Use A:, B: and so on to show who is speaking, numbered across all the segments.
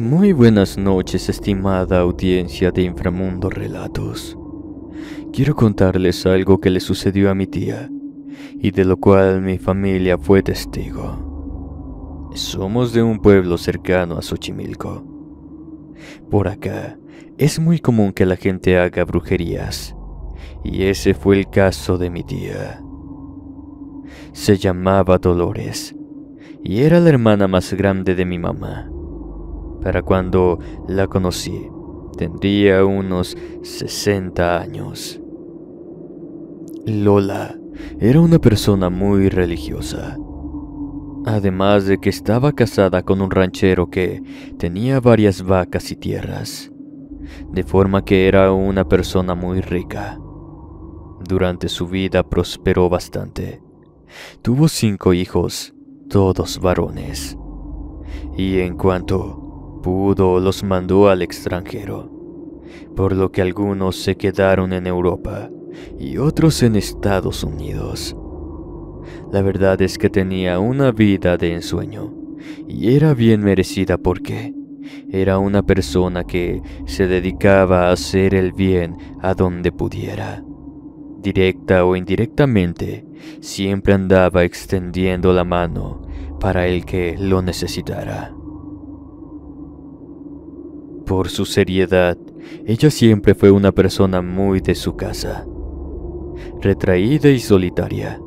A: Muy buenas noches, estimada audiencia de Inframundo Relatos. Quiero contarles algo que le sucedió a mi tía y de lo cual mi familia fue testigo. Somos de un pueblo cercano a Xochimilco. Por acá es muy común que la gente haga brujerías, y ese fue el caso de mi tía. Se llamaba Dolores, y era la hermana más grande de mi mamá. Para cuando la conocí, tendría unos 60 años. Lola era una persona muy religiosa. Además de que estaba casada con un ranchero que tenía varias vacas y tierras, de forma que era una persona muy rica. Durante su vida prosperó bastante. Tuvo cinco hijos, todos varones. Y en cuanto pudo los mandó al extranjero, por lo que algunos se quedaron en Europa y otros en Estados Unidos. La verdad es que tenía una vida de ensueño y era bien merecida porque era una persona que se dedicaba a hacer el bien a donde pudiera. Directa o indirectamente, siempre andaba extendiendo la mano para el que lo necesitara por su seriedad, ella siempre fue una persona muy de su casa, retraída y solitaria.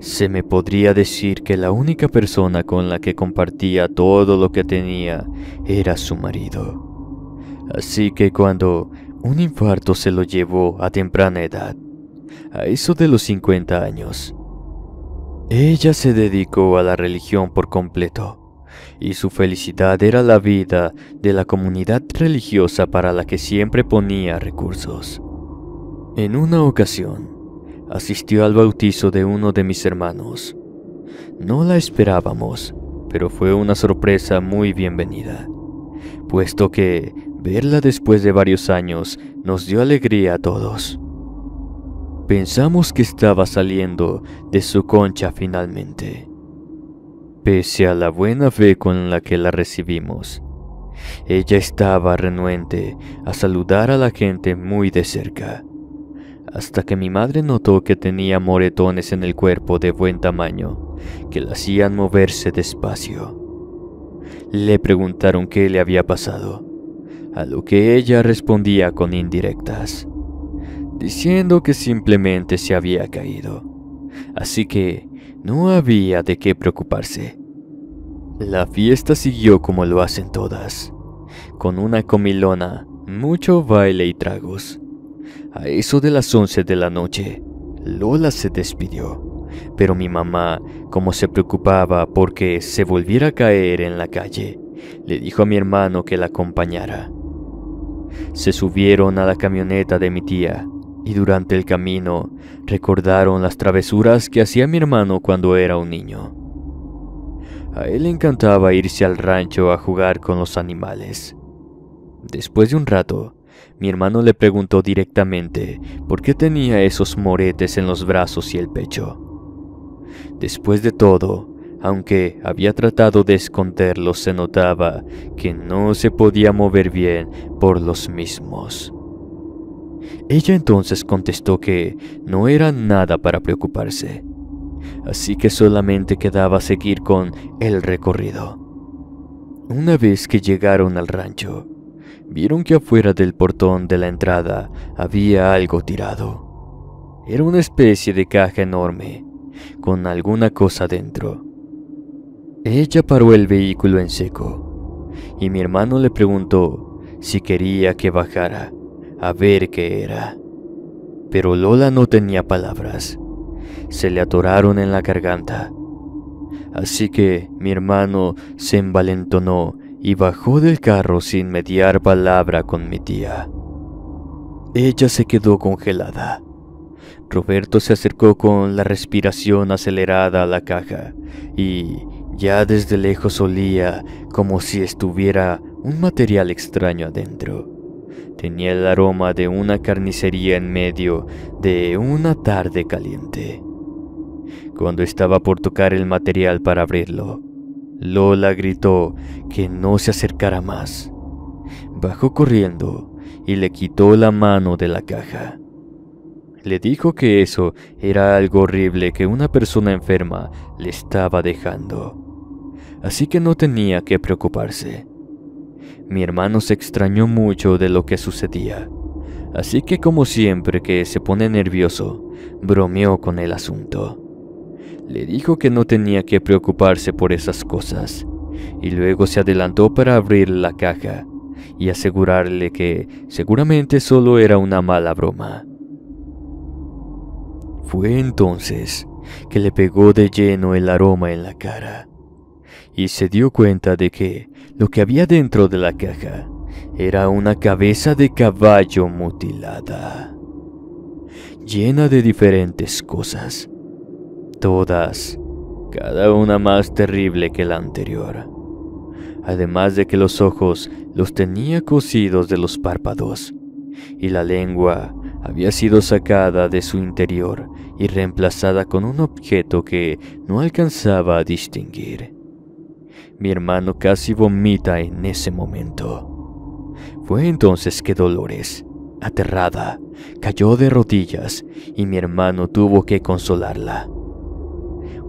A: Se me podría decir que la única persona con la que compartía todo lo que tenía era su marido. Así que cuando un infarto se lo llevó a temprana edad, a eso de los 50 años, ella se dedicó a la religión por completo y su felicidad era la vida de la comunidad religiosa para la que siempre ponía recursos. En una ocasión, asistió al bautizo de uno de mis hermanos. No la esperábamos, pero fue una sorpresa muy bienvenida, puesto que verla después de varios años nos dio alegría a todos. Pensamos que estaba saliendo de su concha finalmente pese a la buena fe con la que la recibimos. Ella estaba renuente a saludar a la gente muy de cerca, hasta que mi madre notó que tenía moretones en el cuerpo de buen tamaño, que la hacían moverse despacio. Le preguntaron qué le había pasado, a lo que ella respondía con indirectas, diciendo que simplemente se había caído. Así que no había de qué preocuparse. La fiesta siguió como lo hacen todas, con una comilona, mucho baile y tragos. A eso de las 11 de la noche, Lola se despidió, pero mi mamá, como se preocupaba porque se volviera a caer en la calle, le dijo a mi hermano que la acompañara. Se subieron a la camioneta de mi tía y durante el camino recordaron las travesuras que hacía mi hermano cuando era un niño. A él le encantaba irse al rancho a jugar con los animales. Después de un rato, mi hermano le preguntó directamente por qué tenía esos moretes en los brazos y el pecho. Después de todo, aunque había tratado de esconderlos, se notaba que no se podía mover bien por los mismos. Ella entonces contestó que no era nada para preocuparse, así que solamente quedaba seguir con el recorrido. Una vez que llegaron al rancho, vieron que afuera del portón de la entrada había algo tirado. Era una especie de caja enorme, con alguna cosa dentro. Ella paró el vehículo en seco, y mi hermano le preguntó si quería que bajara a ver qué era. Pero Lola no tenía palabras. Se le atoraron en la garganta. Así que mi hermano se envalentonó y bajó del carro sin mediar palabra con mi tía. Ella se quedó congelada. Roberto se acercó con la respiración acelerada a la caja y ya desde lejos olía como si estuviera un material extraño adentro. Tenía el aroma de una carnicería en medio de una tarde caliente. Cuando estaba por tocar el material para abrirlo, Lola gritó que no se acercara más. Bajó corriendo y le quitó la mano de la caja. Le dijo que eso era algo horrible que una persona enferma le estaba dejando. Así que no tenía que preocuparse mi hermano se extrañó mucho de lo que sucedía, así que como siempre que se pone nervioso, bromeó con el asunto. Le dijo que no tenía que preocuparse por esas cosas, y luego se adelantó para abrir la caja y asegurarle que seguramente solo era una mala broma. Fue entonces que le pegó de lleno el aroma en la cara y se dio cuenta de que lo que había dentro de la caja era una cabeza de caballo mutilada, llena de diferentes cosas, todas, cada una más terrible que la anterior. Además de que los ojos los tenía cosidos de los párpados y la lengua había sido sacada de su interior y reemplazada con un objeto que no alcanzaba a distinguir. Mi hermano casi vomita en ese momento. Fue entonces que Dolores, aterrada, cayó de rodillas y mi hermano tuvo que consolarla.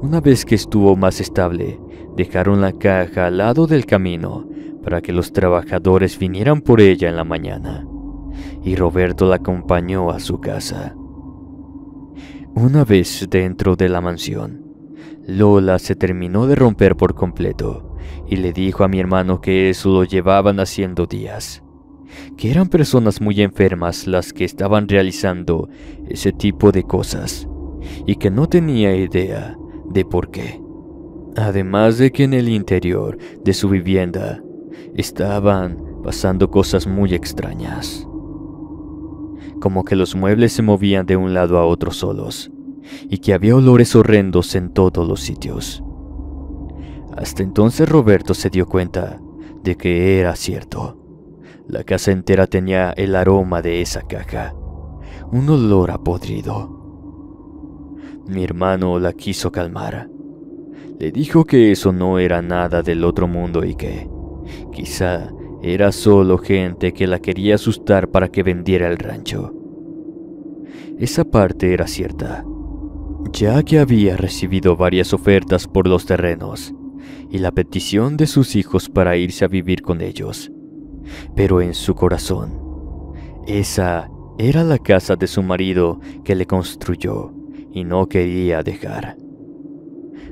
A: Una vez que estuvo más estable, dejaron la caja al lado del camino para que los trabajadores vinieran por ella en la mañana, y Roberto la acompañó a su casa. Una vez dentro de la mansión, Lola se terminó de romper por completo y le dijo a mi hermano que eso lo llevaban haciendo días, que eran personas muy enfermas las que estaban realizando ese tipo de cosas y que no tenía idea de por qué. Además de que en el interior de su vivienda estaban pasando cosas muy extrañas, como que los muebles se movían de un lado a otro solos y que había olores horrendos en todos los sitios. Hasta entonces Roberto se dio cuenta de que era cierto. La casa entera tenía el aroma de esa caja, un olor a podrido. Mi hermano la quiso calmar. Le dijo que eso no era nada del otro mundo y que quizá era solo gente que la quería asustar para que vendiera el rancho. Esa parte era cierta, ya que había recibido varias ofertas por los terrenos y la petición de sus hijos para irse a vivir con ellos. Pero en su corazón, esa era la casa de su marido que le construyó y no quería dejar.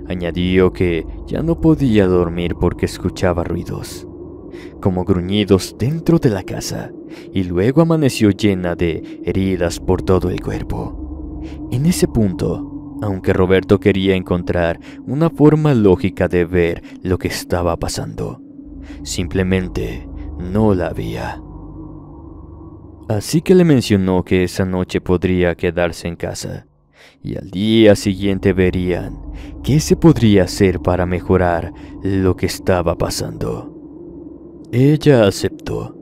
A: Añadió que ya no podía dormir porque escuchaba ruidos, como gruñidos dentro de la casa, y luego amaneció llena de heridas por todo el cuerpo. En ese punto, aunque Roberto quería encontrar una forma lógica de ver lo que estaba pasando. Simplemente no la había. Así que le mencionó que esa noche podría quedarse en casa y al día siguiente verían qué se podría hacer para mejorar lo que estaba pasando. Ella aceptó.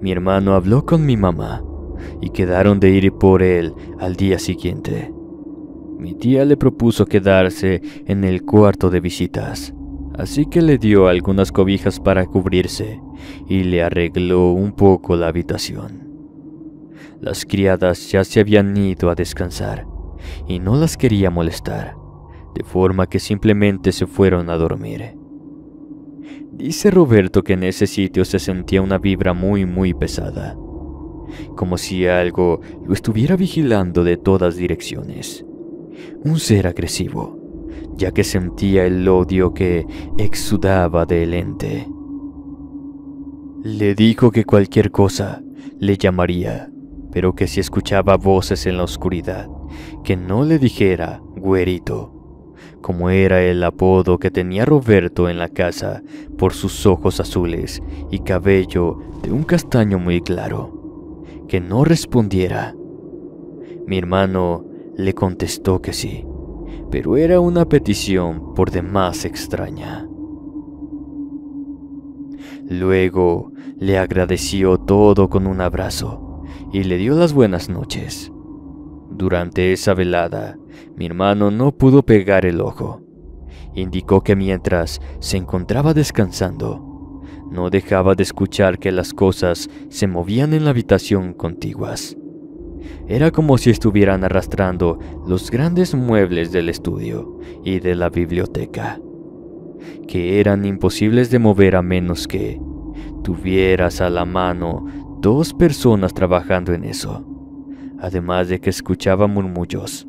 A: Mi hermano habló con mi mamá y quedaron de ir por él al día siguiente. Mi tía le propuso quedarse en el cuarto de visitas, así que le dio algunas cobijas para cubrirse y le arregló un poco la habitación. Las criadas ya se habían ido a descansar y no las quería molestar, de forma que simplemente se fueron a dormir. Dice Roberto que en ese sitio se sentía una vibra muy muy pesada, como si algo lo estuviera vigilando de todas direcciones un ser agresivo, ya que sentía el odio que exudaba del ente. Le dijo que cualquier cosa le llamaría, pero que si escuchaba voces en la oscuridad, que no le dijera güerito, como era el apodo que tenía Roberto en la casa por sus ojos azules y cabello de un castaño muy claro, que no respondiera. Mi hermano le contestó que sí, pero era una petición por demás extraña. Luego le agradeció todo con un abrazo y le dio las buenas noches. Durante esa velada, mi hermano no pudo pegar el ojo. Indicó que mientras se encontraba descansando, no dejaba de escuchar que las cosas se movían en la habitación contiguas. Era como si estuvieran arrastrando los grandes muebles del estudio y de la biblioteca, que eran imposibles de mover a menos que tuvieras a la mano dos personas trabajando en eso, además de que escuchaba murmullos,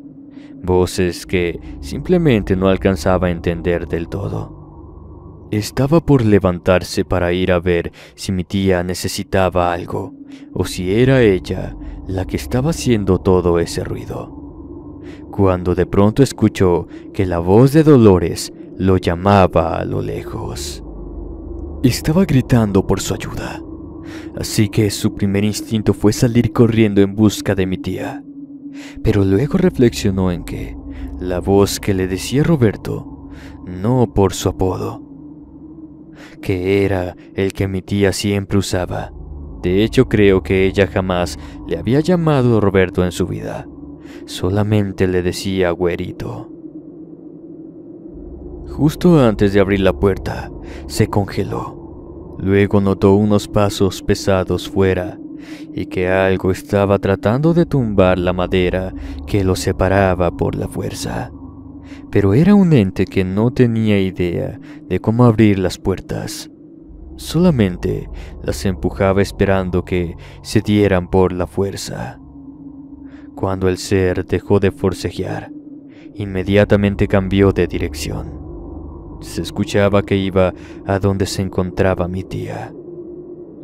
A: voces que simplemente no alcanzaba a entender del todo. Estaba por levantarse para ir a ver si mi tía necesitaba algo, o si era ella la que estaba haciendo todo ese ruido. Cuando de pronto escuchó que la voz de Dolores lo llamaba a lo lejos. Estaba gritando por su ayuda, así que su primer instinto fue salir corriendo en busca de mi tía. Pero luego reflexionó en que la voz que le decía Roberto, no por su apodo, que era el que mi tía siempre usaba, de hecho, creo que ella jamás le había llamado Roberto en su vida. Solamente le decía güerito. Justo antes de abrir la puerta, se congeló. Luego notó unos pasos pesados fuera y que algo estaba tratando de tumbar la madera que lo separaba por la fuerza. Pero era un ente que no tenía idea de cómo abrir las puertas. Solamente las empujaba esperando que se dieran por la fuerza. Cuando el ser dejó de forcejear, inmediatamente cambió de dirección. Se escuchaba que iba a donde se encontraba mi tía.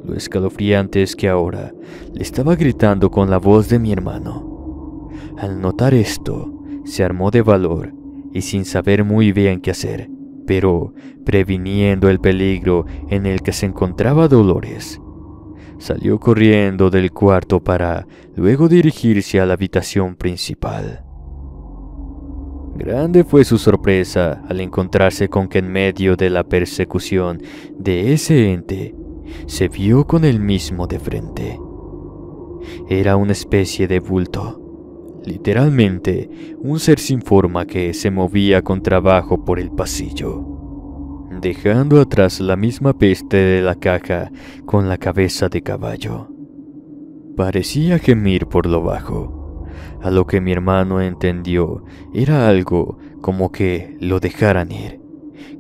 A: Lo escalofriante es que ahora le estaba gritando con la voz de mi hermano. Al notar esto, se armó de valor y sin saber muy bien qué hacer, pero previniendo el peligro en el que se encontraba Dolores. Salió corriendo del cuarto para luego dirigirse a la habitación principal. Grande fue su sorpresa al encontrarse con que en medio de la persecución de ese ente se vio con el mismo de frente. Era una especie de bulto literalmente un ser sin forma que se movía con trabajo por el pasillo, dejando atrás la misma peste de la caja con la cabeza de caballo. Parecía gemir por lo bajo, a lo que mi hermano entendió era algo como que lo dejaran ir,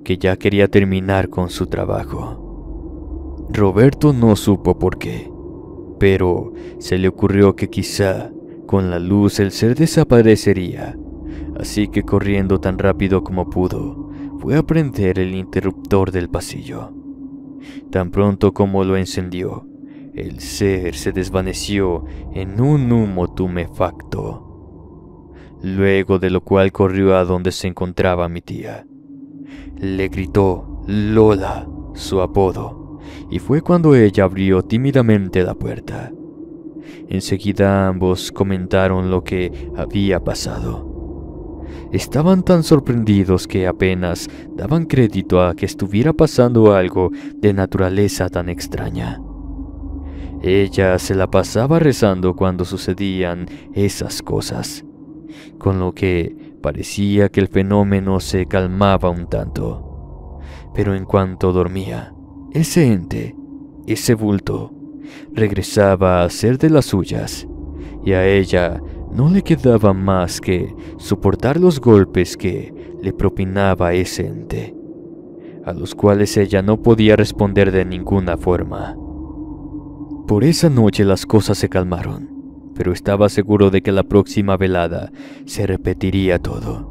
A: que ya quería terminar con su trabajo. Roberto no supo por qué, pero se le ocurrió que quizá con la luz el ser desaparecería, así que corriendo tan rápido como pudo, fue a prender el interruptor del pasillo. Tan pronto como lo encendió, el ser se desvaneció en un humo tumefacto, luego de lo cual corrió a donde se encontraba mi tía. Le gritó Lola, su apodo, y fue cuando ella abrió tímidamente la puerta. Enseguida ambos comentaron lo que había pasado. Estaban tan sorprendidos que apenas daban crédito a que estuviera pasando algo de naturaleza tan extraña. Ella se la pasaba rezando cuando sucedían esas cosas, con lo que parecía que el fenómeno se calmaba un tanto. Pero en cuanto dormía, ese ente, ese bulto, regresaba a hacer de las suyas, y a ella no le quedaba más que soportar los golpes que le propinaba ese ente, a los cuales ella no podía responder de ninguna forma. Por esa noche las cosas se calmaron, pero estaba seguro de que la próxima velada se repetiría todo.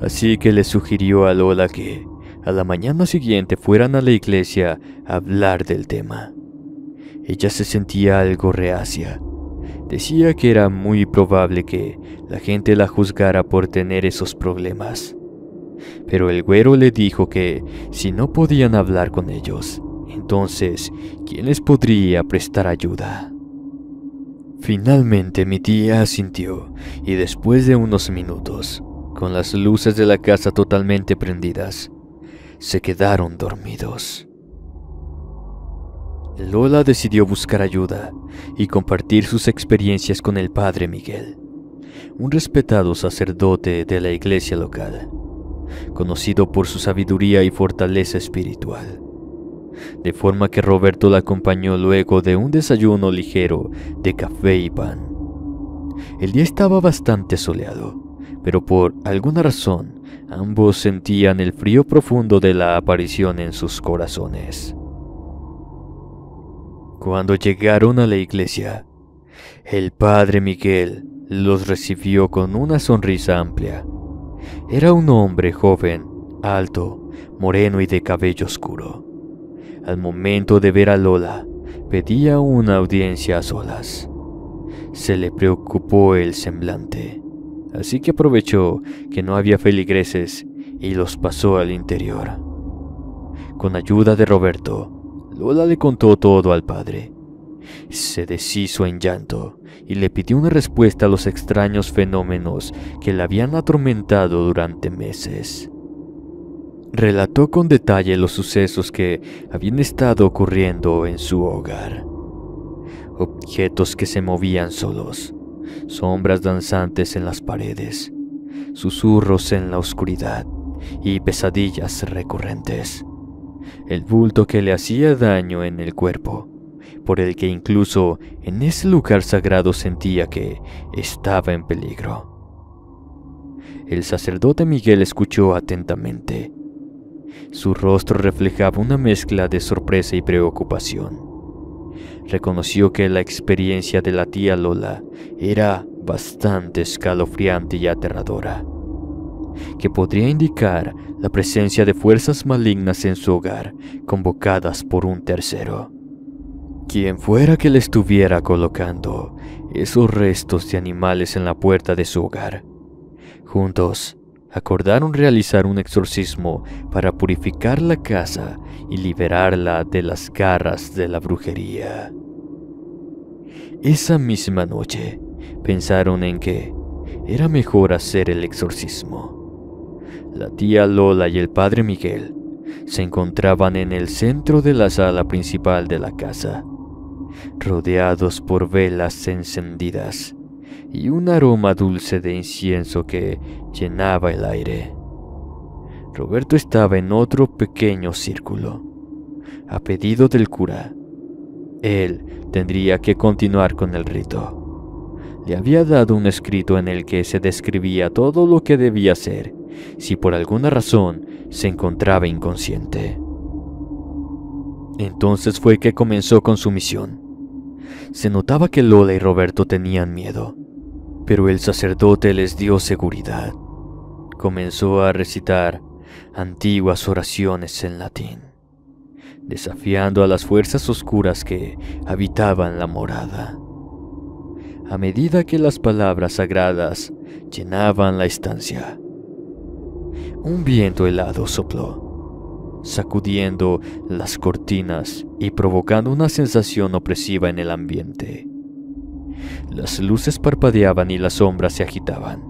A: Así que le sugirió a Lola que a la mañana siguiente fueran a la iglesia a hablar del tema. Ella se sentía algo reacia. Decía que era muy probable que la gente la juzgara por tener esos problemas. Pero el güero le dijo que si no podían hablar con ellos, entonces, ¿quién les podría prestar ayuda? Finalmente mi tía asintió y después de unos minutos, con las luces de la casa totalmente prendidas, se quedaron dormidos. Lola decidió buscar ayuda y compartir sus experiencias con el padre Miguel, un respetado sacerdote de la iglesia local, conocido por su sabiduría y fortaleza espiritual. De forma que Roberto la acompañó luego de un desayuno ligero de café y pan. El día estaba bastante soleado, pero por alguna razón ambos sentían el frío profundo de la aparición en sus corazones. Cuando llegaron a la iglesia, el padre Miguel los recibió con una sonrisa amplia. Era un hombre joven, alto, moreno y de cabello oscuro. Al momento de ver a Lola, pedía una audiencia a solas. Se le preocupó el semblante, así que aprovechó que no había feligreses y los pasó al interior. Con ayuda de Roberto, Lola le contó todo al padre. Se deshizo en llanto y le pidió una respuesta a los extraños fenómenos que la habían atormentado durante meses. Relató con detalle los sucesos que habían estado ocurriendo en su hogar. Objetos que se movían solos, sombras danzantes en las paredes, susurros en la oscuridad y pesadillas recurrentes el bulto que le hacía daño en el cuerpo, por el que incluso en ese lugar sagrado sentía que estaba en peligro. El sacerdote Miguel escuchó atentamente. Su rostro reflejaba una mezcla de sorpresa y preocupación. Reconoció que la experiencia de la tía Lola era bastante escalofriante y aterradora que podría indicar la presencia de fuerzas malignas en su hogar, convocadas por un tercero. Quien fuera que le estuviera colocando esos restos de animales en la puerta de su hogar. Juntos, acordaron realizar un exorcismo para purificar la casa y liberarla de las garras de la brujería. Esa misma noche, pensaron en que era mejor hacer el exorcismo. La tía Lola y el padre Miguel se encontraban en el centro de la sala principal de la casa, rodeados por velas encendidas y un aroma dulce de incienso que llenaba el aire. Roberto estaba en otro pequeño círculo. A pedido del cura, él tendría que continuar con el rito. Le había dado un escrito en el que se describía todo lo que debía hacer si por alguna razón se encontraba inconsciente. Entonces fue que comenzó con su misión. Se notaba que Lola y Roberto tenían miedo, pero el sacerdote les dio seguridad. Comenzó a recitar antiguas oraciones en latín, desafiando a las fuerzas oscuras que habitaban la morada. A medida que las palabras sagradas llenaban la estancia, un viento helado sopló, sacudiendo las cortinas y provocando una sensación opresiva en el ambiente. Las luces parpadeaban y las sombras se agitaban,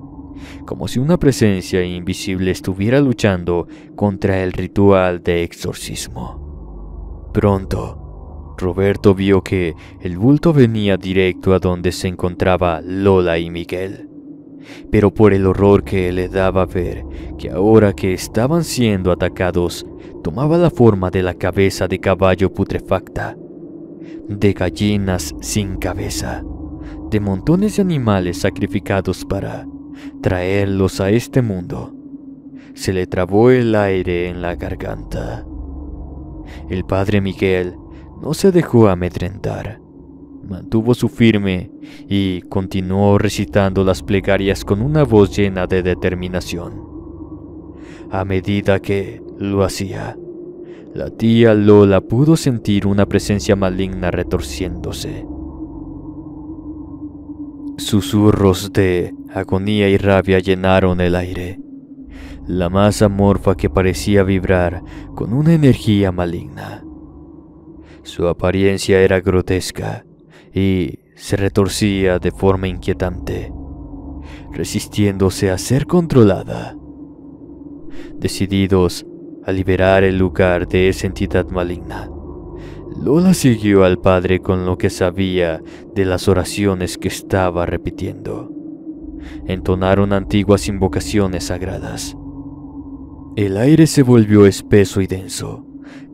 A: como si una presencia invisible estuviera luchando contra el ritual de exorcismo. Pronto, Roberto vio que el bulto venía directo a donde se encontraba Lola y Miguel pero por el horror que le daba ver que ahora que estaban siendo atacados, tomaba la forma de la cabeza de caballo putrefacta, de gallinas sin cabeza, de montones de animales sacrificados para traerlos a este mundo. Se le trabó el aire en la garganta. El padre Miguel no se dejó amedrentar mantuvo su firme y continuó recitando las plegarias con una voz llena de determinación. A medida que lo hacía, la tía Lola pudo sentir una presencia maligna retorciéndose. Susurros de agonía y rabia llenaron el aire. La masa morfa que parecía vibrar con una energía maligna. Su apariencia era grotesca, y se retorcía de forma inquietante, resistiéndose a ser controlada. Decididos a liberar el lugar de esa entidad maligna, Lola siguió al padre con lo que sabía de las oraciones que estaba repitiendo. Entonaron antiguas invocaciones sagradas. El aire se volvió espeso y denso,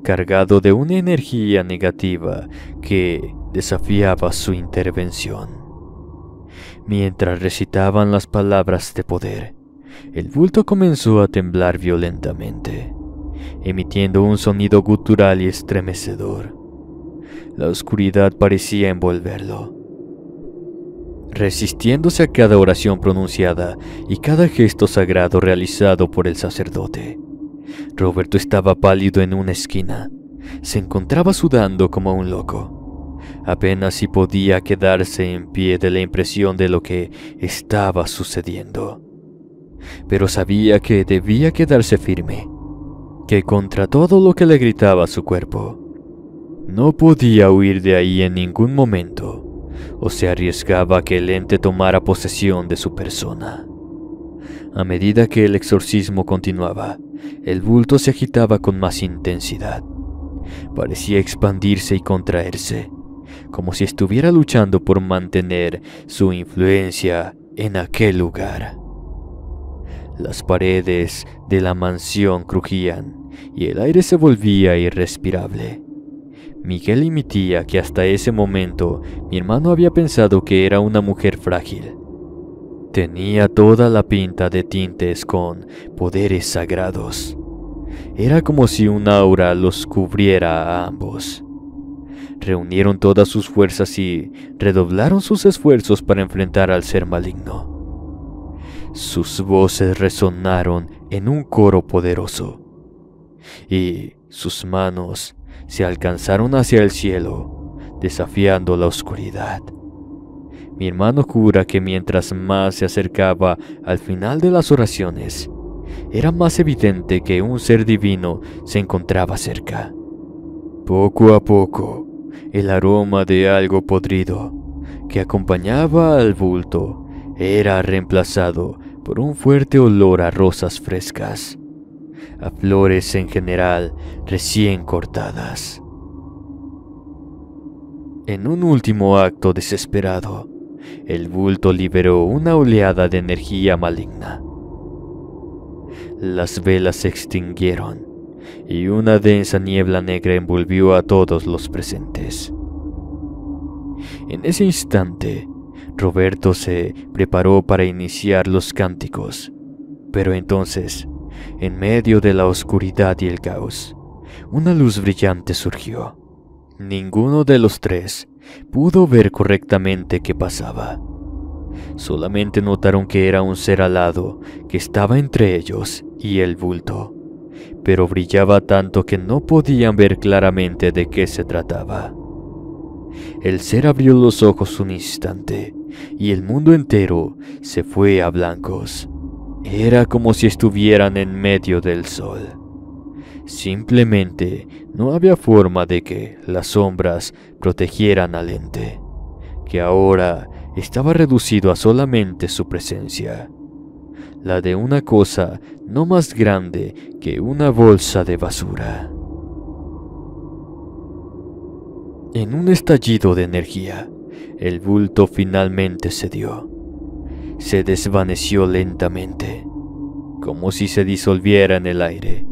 A: cargado de una energía negativa que desafiaba su intervención. Mientras recitaban las palabras de poder, el bulto comenzó a temblar violentamente, emitiendo un sonido gutural y estremecedor. La oscuridad parecía envolverlo, resistiéndose a cada oración pronunciada y cada gesto sagrado realizado por el sacerdote. Roberto estaba pálido en una esquina, se encontraba sudando como un loco apenas si podía quedarse en pie de la impresión de lo que estaba sucediendo. Pero sabía que debía quedarse firme, que contra todo lo que le gritaba su cuerpo, no podía huir de ahí en ningún momento o se arriesgaba a que el ente tomara posesión de su persona. A medida que el exorcismo continuaba, el bulto se agitaba con más intensidad. Parecía expandirse y contraerse, como si estuviera luchando por mantener su influencia en aquel lugar. Las paredes de la mansión crujían y el aire se volvía irrespirable. Miguel y que hasta ese momento mi hermano había pensado que era una mujer frágil, tenía toda la pinta de tintes con poderes sagrados. Era como si un aura los cubriera a ambos. Reunieron todas sus fuerzas y redoblaron sus esfuerzos para enfrentar al ser maligno. Sus voces resonaron en un coro poderoso y sus manos se alcanzaron hacia el cielo, desafiando la oscuridad. Mi hermano cura que mientras más se acercaba al final de las oraciones, era más evidente que un ser divino se encontraba cerca. Poco a poco, el aroma de algo podrido que acompañaba al bulto era reemplazado por un fuerte olor a rosas frescas, a flores en general recién cortadas. En un último acto desesperado, el bulto liberó una oleada de energía maligna. Las velas se extinguieron y una densa niebla negra envolvió a todos los presentes. En ese instante, Roberto se preparó para iniciar los cánticos, pero entonces, en medio de la oscuridad y el caos, una luz brillante surgió. Ninguno de los tres pudo ver correctamente qué pasaba. Solamente notaron que era un ser alado que estaba entre ellos y el bulto pero brillaba tanto que no podían ver claramente de qué se trataba. El ser abrió los ojos un instante y el mundo entero se fue a blancos. Era como si estuvieran en medio del sol. Simplemente no había forma de que las sombras protegieran al ente, que ahora estaba reducido a solamente su presencia la de una cosa no más grande que una bolsa de basura. En un estallido de energía, el bulto finalmente cedió. Se desvaneció lentamente, como si se disolviera en el aire,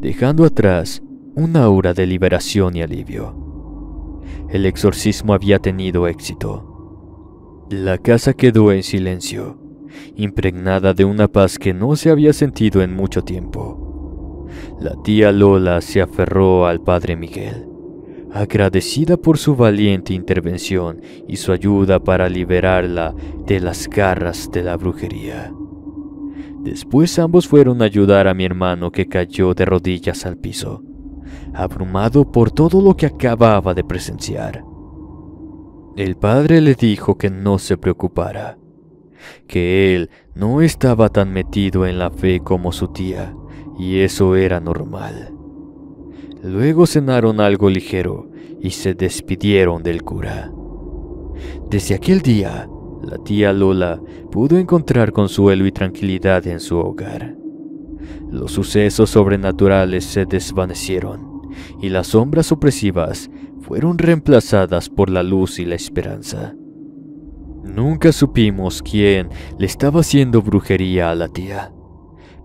A: dejando atrás una aura de liberación y alivio. El exorcismo había tenido éxito. La casa quedó en silencio impregnada de una paz que no se había sentido en mucho tiempo. La tía Lola se aferró al padre Miguel, agradecida por su valiente intervención y su ayuda para liberarla de las garras de la brujería. Después ambos fueron a ayudar a mi hermano que cayó de rodillas al piso, abrumado por todo lo que acababa de presenciar. El padre le dijo que no se preocupara, que él no estaba tan metido en la fe como su tía, y eso era normal. Luego cenaron algo ligero y se despidieron del cura. Desde aquel día, la tía Lola pudo encontrar consuelo y tranquilidad en su hogar. Los sucesos sobrenaturales se desvanecieron y las sombras opresivas fueron reemplazadas por la luz y la esperanza. Nunca supimos quién le estaba haciendo brujería a la tía,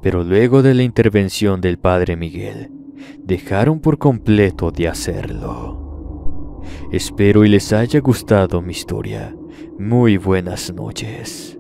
A: pero luego de la intervención del padre Miguel, dejaron por completo de hacerlo. Espero y les haya gustado mi historia. Muy buenas noches.